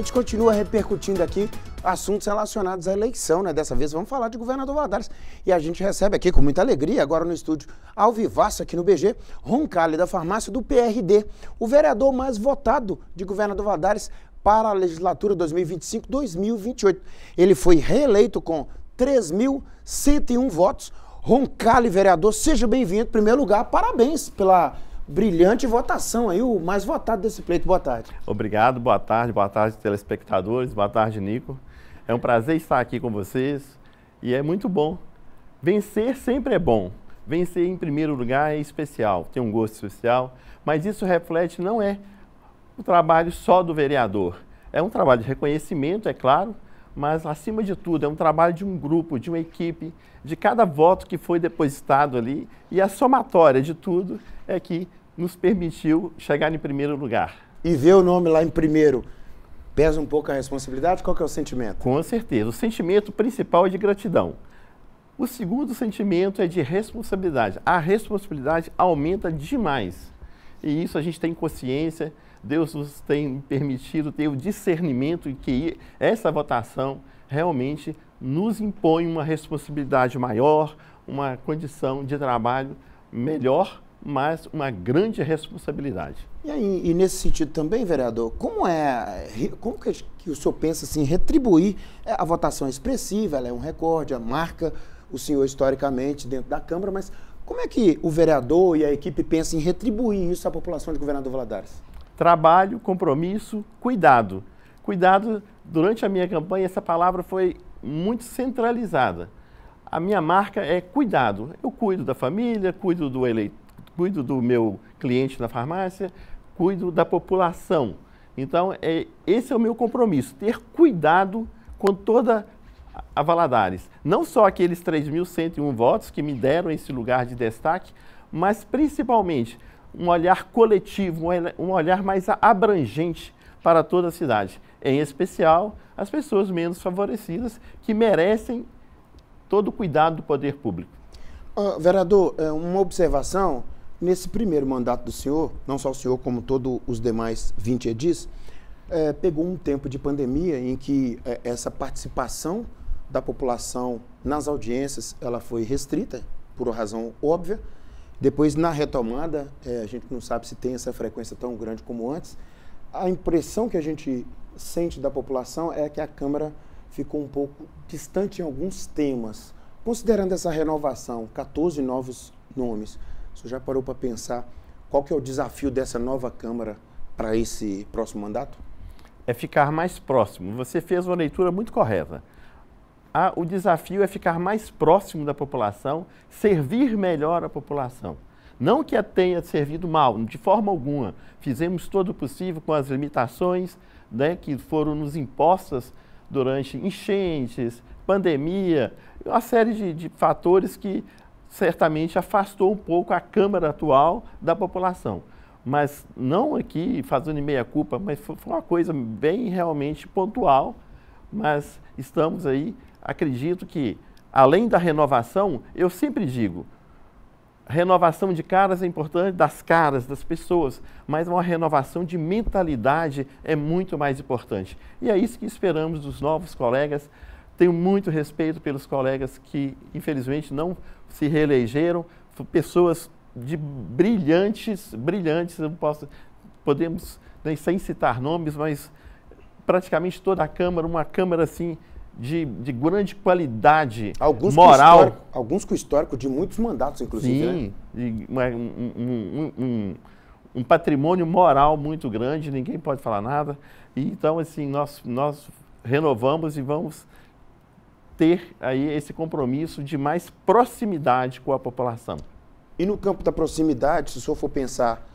gente continua repercutindo aqui assuntos relacionados à eleição, né? Dessa vez vamos falar de governador Valadares. E a gente recebe aqui com muita alegria, agora no estúdio ao vivaço aqui no BG, Roncalli da farmácia do PRD, o vereador mais votado de governador Valadares para a legislatura 2025-2028. Ele foi reeleito com 3.101 votos. Roncalli, vereador, seja bem-vindo. Em primeiro lugar, parabéns pela brilhante votação aí, o mais votado desse pleito. Boa tarde. Obrigado, boa tarde, boa tarde, telespectadores, boa tarde, Nico. É um prazer estar aqui com vocês e é muito bom. Vencer sempre é bom. Vencer em primeiro lugar é especial, tem um gosto especial, mas isso reflete não é o trabalho só do vereador. É um trabalho de reconhecimento, é claro, mas acima de tudo é um trabalho de um grupo, de uma equipe, de cada voto que foi depositado ali e a somatória de tudo é que nos permitiu chegar em primeiro lugar. E ver o nome lá em primeiro pesa um pouco a responsabilidade? Qual que é o sentimento? Com certeza. O sentimento principal é de gratidão. O segundo sentimento é de responsabilidade. A responsabilidade aumenta demais. E isso a gente tem consciência Deus nos tem permitido ter o discernimento e que essa votação realmente nos impõe uma responsabilidade maior, uma condição de trabalho melhor, mas uma grande responsabilidade. E, aí, e nesse sentido também, vereador, como é, como que o senhor pensa assim retribuir é, a votação expressiva? Ela é um recorde, a marca o senhor historicamente dentro da Câmara, mas como é que o vereador e a equipe pensam em retribuir isso à população de Governador Valadares? trabalho, compromisso, cuidado. Cuidado, durante a minha campanha, essa palavra foi muito centralizada. A minha marca é cuidado. Eu cuido da família, cuido do eleito, cuido do meu cliente na farmácia, cuido da população. Então, é, esse é o meu compromisso, ter cuidado com toda a Valadares. Não só aqueles 3.101 votos que me deram esse lugar de destaque, mas principalmente um olhar coletivo, um olhar mais abrangente para toda a cidade, em especial as pessoas menos favorecidas que merecem todo o cuidado do poder público. Uh, vereador, é, uma observação nesse primeiro mandato do senhor, não só o senhor como todos os demais 20 edis, é, pegou um tempo de pandemia em que é, essa participação da população nas audiências ela foi restrita por uma razão óbvia depois, na retomada, é, a gente não sabe se tem essa frequência tão grande como antes. A impressão que a gente sente da população é que a Câmara ficou um pouco distante em alguns temas. Considerando essa renovação, 14 novos nomes, você já parou para pensar qual que é o desafio dessa nova Câmara para esse próximo mandato? É ficar mais próximo. Você fez uma leitura muito correta a, o desafio é ficar mais próximo da população, servir melhor a população. Não que a tenha servido mal, de forma alguma. Fizemos todo o possível com as limitações né, que foram nos impostas durante enchentes, pandemia, uma série de, de fatores que certamente afastou um pouco a Câmara atual da população mas não aqui fazendo meia-culpa, mas foi uma coisa bem realmente pontual, mas estamos aí acredito que, além da renovação, eu sempre digo, renovação de caras é importante, das caras, das pessoas, mas uma renovação de mentalidade é muito mais importante. E é isso que esperamos dos novos colegas. Tenho muito respeito pelos colegas que, infelizmente, não se reelegeram, pessoas de brilhantes, brilhantes, eu posso, podemos, nem sem citar nomes, mas praticamente toda a Câmara, uma Câmara assim, de, de grande qualidade alguns moral. Com alguns com histórico de muitos mandatos, inclusive. Sim, né? um, um, um, um, patrimônio moral muito grande, ninguém pode falar nada. E, então, assim, nós, nós renovamos e vamos ter aí esse compromisso de mais proximidade com a população. E no campo da proximidade, se o senhor for pensar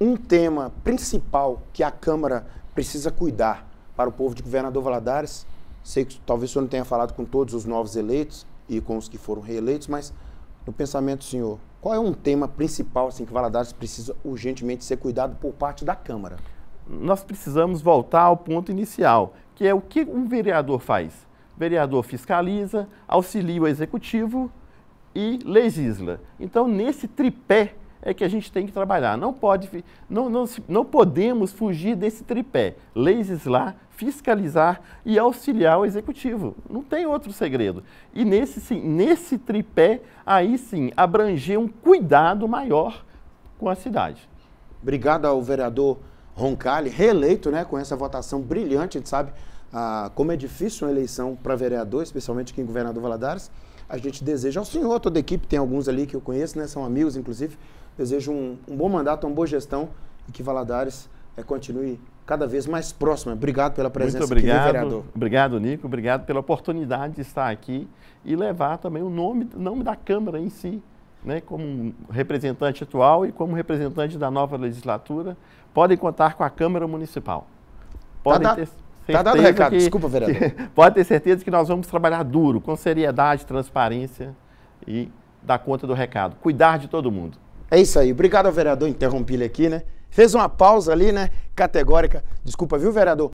um tema principal que a Câmara precisa cuidar para o povo de Governador Valadares, Sei que talvez o senhor não tenha falado com todos os novos eleitos e com os que foram reeleitos, mas no pensamento do senhor, qual é um tema principal assim, que Valadares precisa urgentemente ser cuidado por parte da Câmara? Nós precisamos voltar ao ponto inicial, que é o que um vereador faz. O vereador fiscaliza, auxilia o executivo e legisla. Então, nesse tripé é que a gente tem que trabalhar. Não, pode, não, não, não podemos fugir desse tripé: legislar, fiscalizar e auxiliar o executivo. Não tem outro segredo. E nesse, sim, nesse tripé, aí sim, abranger um cuidado maior com a cidade. Obrigado ao vereador Roncalli, reeleito né, com essa votação brilhante, a gente sabe ah, como é difícil uma eleição para vereador, especialmente aqui em é Governador Valadares. A gente deseja ao senhor, toda a equipe, tem alguns ali que eu conheço, né, são amigos, inclusive, Desejo um, um bom mandato, uma boa gestão e que Valadares é, continue cada vez mais próxima. Obrigado pela presença Muito obrigado, aqui, vereador. Obrigado, Nico. Obrigado pela oportunidade de estar aqui e levar também o nome, nome da Câmara em si, né, como representante atual e como representante da nova legislatura. Podem contar com a Câmara Municipal. Tá Podem tá, ter certeza tá dado recado. Que, Desculpa, vereador. Que, pode ter certeza que nós vamos trabalhar duro, com seriedade, transparência e dar conta do recado. Cuidar de todo mundo. É isso aí. Obrigado ao vereador, interrompi ele aqui, né? Fez uma pausa ali, né? Categórica. Desculpa, viu, vereador?